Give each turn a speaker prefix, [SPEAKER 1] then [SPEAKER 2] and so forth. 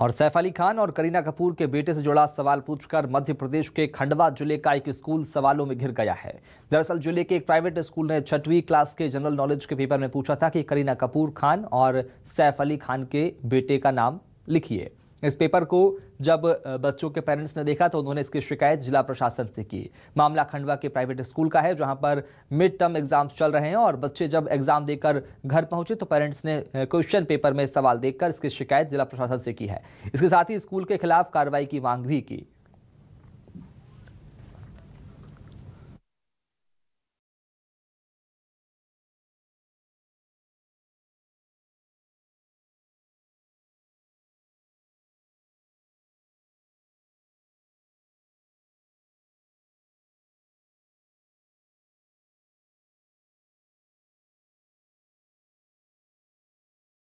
[SPEAKER 1] और सैफ अली खान और करीना कपूर के बेटे से जुड़ा सवाल पूछकर मध्य प्रदेश के खंडवा जिले का एक स्कूल सवालों में घिर गया है दरअसल जिले के एक प्राइवेट स्कूल ने छठवीं क्लास के जनरल नॉलेज के पेपर में पूछा था कि करीना कपूर खान और सैफ अली खान के बेटे का नाम लिखिए इस पेपर को जब बच्चों के पेरेंट्स ने देखा तो उन्होंने इसकी शिकायत जिला प्रशासन से की मामला खंडवा के प्राइवेट स्कूल का है जहां पर मिड टर्म एग्जाम्स चल रहे हैं और बच्चे जब एग्जाम देकर घर पहुंचे तो पेरेंट्स ने क्वेश्चन पेपर में सवाल देखकर इसकी शिकायत जिला प्रशासन से की है इसके साथ ही स्कूल के खिलाफ कार्रवाई की मांग भी की